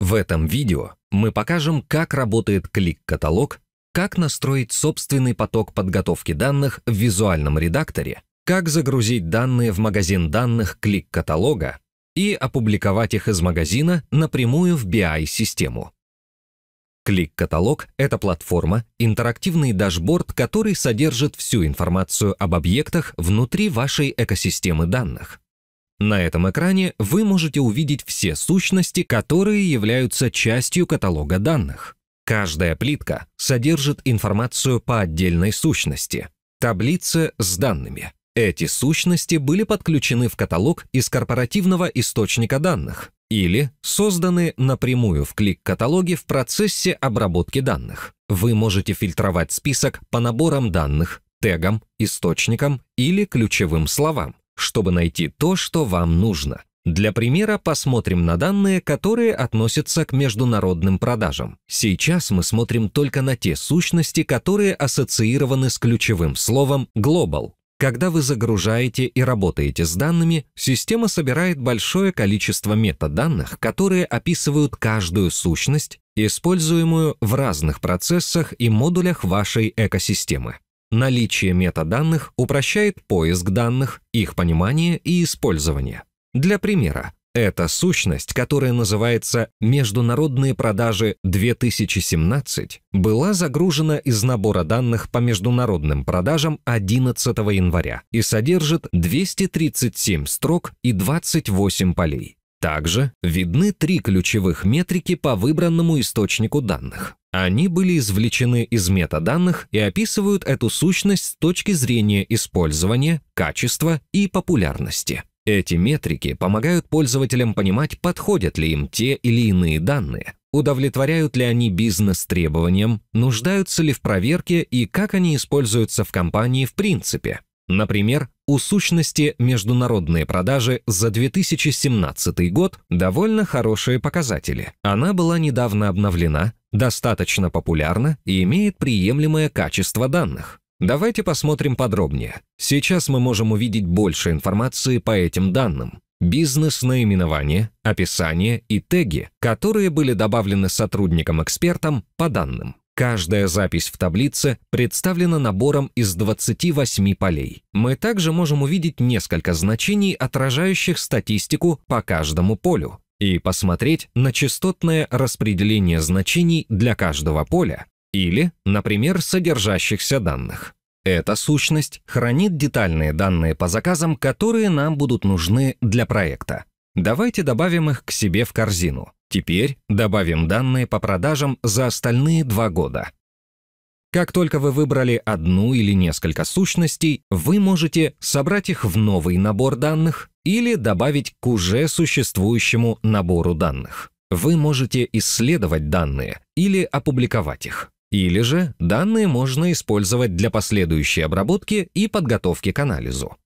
В этом видео мы покажем, как работает клик-каталог, как настроить собственный поток подготовки данных в визуальном редакторе, как загрузить данные в магазин данных клик-каталога и опубликовать их из магазина напрямую в BI-систему. Клик-каталог – это платформа, интерактивный дашборд, который содержит всю информацию об объектах внутри вашей экосистемы данных. На этом экране вы можете увидеть все сущности, которые являются частью каталога данных. Каждая плитка содержит информацию по отдельной сущности. Таблица с данными. Эти сущности были подключены в каталог из корпоративного источника данных, или созданы напрямую в клик-каталоге в процессе обработки данных. Вы можете фильтровать список по наборам данных, тегам, источникам или ключевым словам, чтобы найти то, что вам нужно. Для примера посмотрим на данные, которые относятся к международным продажам. Сейчас мы смотрим только на те сущности, которые ассоциированы с ключевым словом «global». Когда вы загружаете и работаете с данными, система собирает большое количество метаданных, которые описывают каждую сущность, используемую в разных процессах и модулях вашей экосистемы. Наличие метаданных упрощает поиск данных, их понимание и использование. Для примера, эта сущность, которая называется «Международные продажи 2017», была загружена из набора данных по международным продажам 11 января и содержит 237 строк и 28 полей. Также видны три ключевых метрики по выбранному источнику данных. Они были извлечены из метаданных и описывают эту сущность с точки зрения использования, качества и популярности. Эти метрики помогают пользователям понимать, подходят ли им те или иные данные, удовлетворяют ли они бизнес-требованиям, нуждаются ли в проверке и как они используются в компании в принципе. Например, у сущности международные продажи за 2017 год довольно хорошие показатели. Она была недавно обновлена, достаточно популярна и имеет приемлемое качество данных. Давайте посмотрим подробнее. Сейчас мы можем увидеть больше информации по этим данным. Бизнес-наименование, описание и теги, которые были добавлены сотрудникам-экспертам по данным. Каждая запись в таблице представлена набором из 28 полей. Мы также можем увидеть несколько значений, отражающих статистику по каждому полю, и посмотреть на частотное распределение значений для каждого поля или, например, содержащихся данных. Эта сущность хранит детальные данные по заказам, которые нам будут нужны для проекта. Давайте добавим их к себе в корзину. Теперь добавим данные по продажам за остальные два года. Как только вы выбрали одну или несколько сущностей, вы можете собрать их в новый набор данных или добавить к уже существующему набору данных. Вы можете исследовать данные или опубликовать их. Или же данные можно использовать для последующей обработки и подготовки к анализу.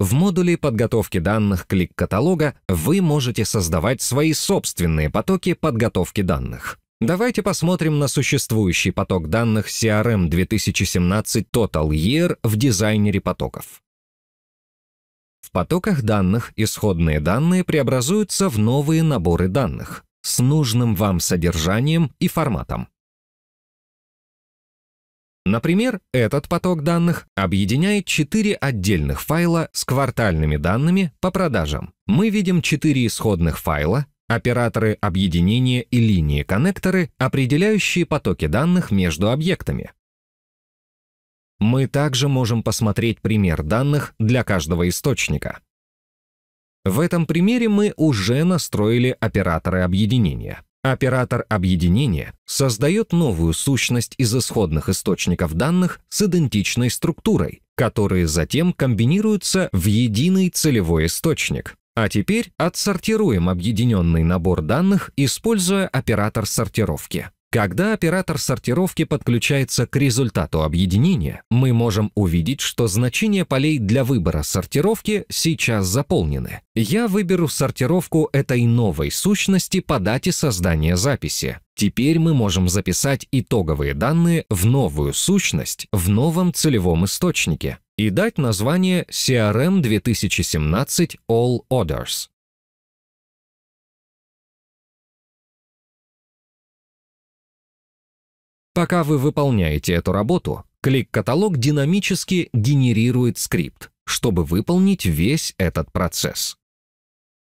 В модуле подготовки данных клик-каталога вы можете создавать свои собственные потоки подготовки данных. Давайте посмотрим на существующий поток данных CRM 2017 Total Year в дизайнере потоков. В потоках данных исходные данные преобразуются в новые наборы данных с нужным вам содержанием и форматом. Например, этот поток данных объединяет 4 отдельных файла с квартальными данными по продажам. Мы видим 4 исходных файла, операторы объединения и линии-коннекторы, определяющие потоки данных между объектами. Мы также можем посмотреть пример данных для каждого источника. В этом примере мы уже настроили операторы объединения. Оператор объединения создает новую сущность из исходных источников данных с идентичной структурой, которые затем комбинируются в единый целевой источник. А теперь отсортируем объединенный набор данных, используя оператор сортировки. Когда оператор сортировки подключается к результату объединения, мы можем увидеть, что значения полей для выбора сортировки сейчас заполнены. Я выберу сортировку этой новой сущности по дате создания записи. Теперь мы можем записать итоговые данные в новую сущность в новом целевом источнике и дать название CRM 2017 All Orders. Пока вы выполняете эту работу, клик-каталог динамически генерирует скрипт, чтобы выполнить весь этот процесс.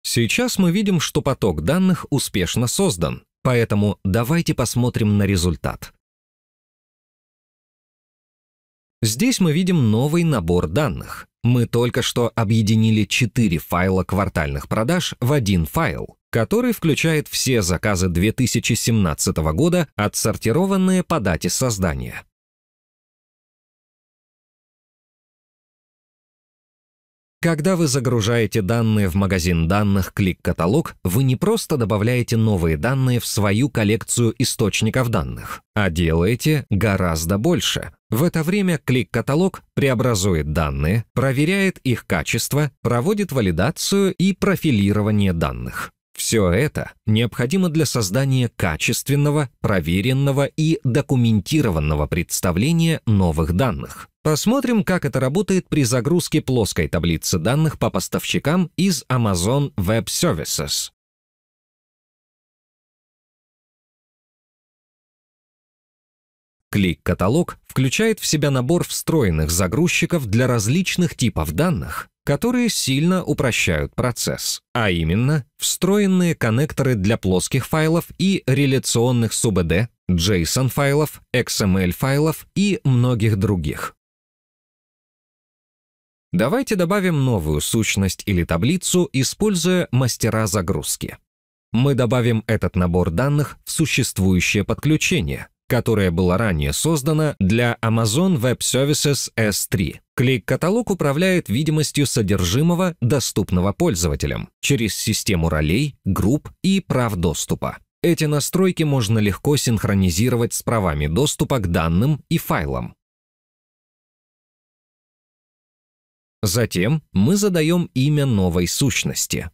Сейчас мы видим, что поток данных успешно создан, поэтому давайте посмотрим на результат. Здесь мы видим новый набор данных. Мы только что объединили 4 файла квартальных продаж в один файл который включает все заказы 2017 года, отсортированные по дате создания. Когда вы загружаете данные в магазин данных «Клик-каталог», вы не просто добавляете новые данные в свою коллекцию источников данных, а делаете гораздо больше. В это время «Клик-каталог» преобразует данные, проверяет их качество, проводит валидацию и профилирование данных. Все это необходимо для создания качественного, проверенного и документированного представления новых данных. Посмотрим, как это работает при загрузке плоской таблицы данных по поставщикам из Amazon Web Services. Клик-каталог включает в себя набор встроенных загрузчиков для различных типов данных, которые сильно упрощают процесс, а именно встроенные коннекторы для плоских файлов и реляционных СУБД, JSON-файлов, XML-файлов и многих других. Давайте добавим новую сущность или таблицу, используя мастера загрузки. Мы добавим этот набор данных в существующее подключение, которая была ранее создана для Amazon Web Services S3. Клик-каталог управляет видимостью содержимого, доступного пользователям, через систему ролей, групп и прав доступа. Эти настройки можно легко синхронизировать с правами доступа к данным и файлам. Затем мы задаем имя новой сущности.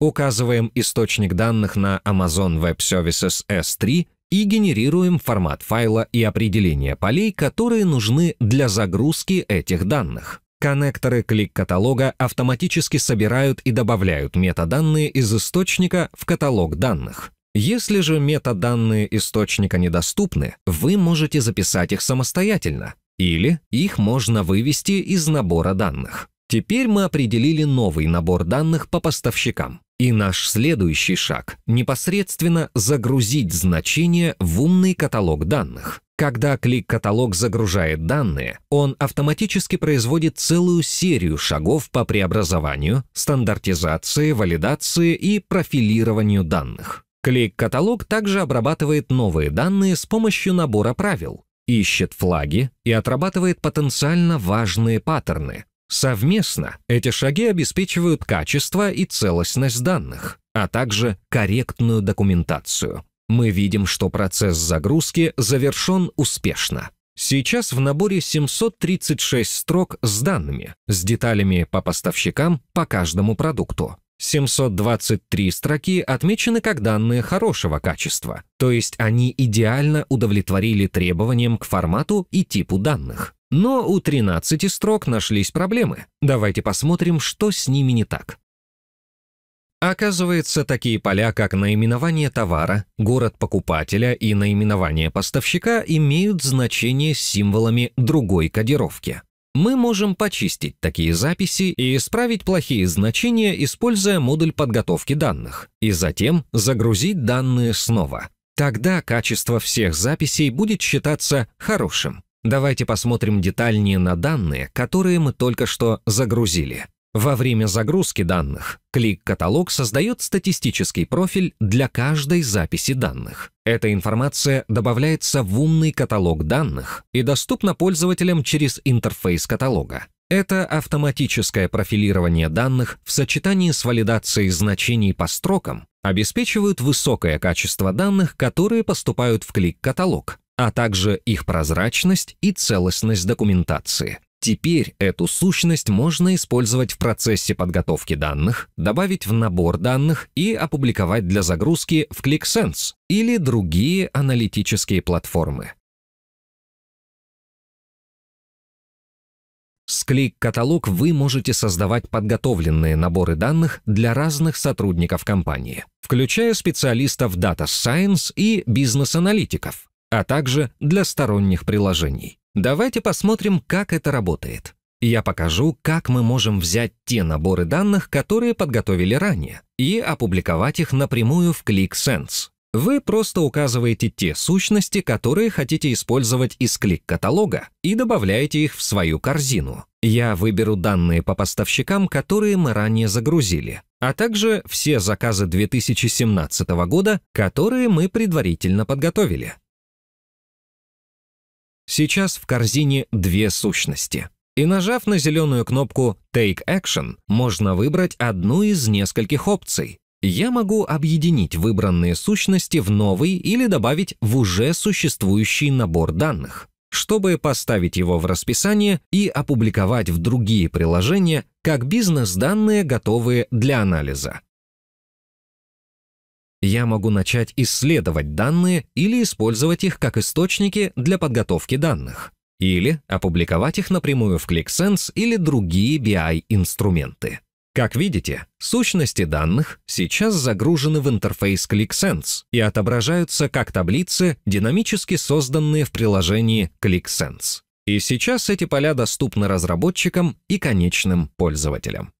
Указываем источник данных на Amazon Web Services S3 и генерируем формат файла и определение полей, которые нужны для загрузки этих данных. Коннекторы клик-каталога автоматически собирают и добавляют метаданные из источника в каталог данных. Если же метаданные источника недоступны, вы можете записать их самостоятельно, или их можно вывести из набора данных. Теперь мы определили новый набор данных по поставщикам. И наш следующий шаг – непосредственно загрузить значение в умный каталог данных. Когда клик-каталог загружает данные, он автоматически производит целую серию шагов по преобразованию, стандартизации, валидации и профилированию данных. Клик-каталог также обрабатывает новые данные с помощью набора правил, ищет флаги и отрабатывает потенциально важные паттерны, Совместно эти шаги обеспечивают качество и целостность данных, а также корректную документацию. Мы видим, что процесс загрузки завершен успешно. Сейчас в наборе 736 строк с данными, с деталями по поставщикам по каждому продукту. 723 строки отмечены как данные хорошего качества, то есть они идеально удовлетворили требованиям к формату и типу данных. Но у 13 строк нашлись проблемы. Давайте посмотрим, что с ними не так. Оказывается, такие поля, как наименование товара, город покупателя и наименование поставщика имеют значение с символами другой кодировки. Мы можем почистить такие записи и исправить плохие значения, используя модуль подготовки данных, и затем загрузить данные снова. Тогда качество всех записей будет считаться хорошим. Давайте посмотрим детальнее на данные, которые мы только что загрузили. Во время загрузки данных клик-каталог создает статистический профиль для каждой записи данных. Эта информация добавляется в умный каталог данных и доступна пользователям через интерфейс каталога. Это автоматическое профилирование данных в сочетании с валидацией значений по строкам обеспечивают высокое качество данных, которые поступают в клик-каталог, а также их прозрачность и целостность документации. Теперь эту сущность можно использовать в процессе подготовки данных, добавить в набор данных и опубликовать для загрузки в ClickSense или другие аналитические платформы. С клик-каталог вы можете создавать подготовленные наборы данных для разных сотрудников компании, включая специалистов Data Science и бизнес-аналитиков, а также для сторонних приложений. Давайте посмотрим, как это работает. Я покажу, как мы можем взять те наборы данных, которые подготовили ранее, и опубликовать их напрямую в ClickSense. Вы просто указываете те сущности, которые хотите использовать из клик-каталога, и добавляете их в свою корзину. Я выберу данные по поставщикам, которые мы ранее загрузили, а также все заказы 2017 года, которые мы предварительно подготовили. Сейчас в корзине две сущности. И нажав на зеленую кнопку «Take Action», можно выбрать одну из нескольких опций. Я могу объединить выбранные сущности в новый или добавить в уже существующий набор данных. Чтобы поставить его в расписание и опубликовать в другие приложения как бизнес-данные, готовые для анализа. Я могу начать исследовать данные или использовать их как источники для подготовки данных, или опубликовать их напрямую в ClickSense или другие BI-инструменты. Как видите, сущности данных сейчас загружены в интерфейс ClickSense и отображаются как таблицы, динамически созданные в приложении ClickSense. И сейчас эти поля доступны разработчикам и конечным пользователям.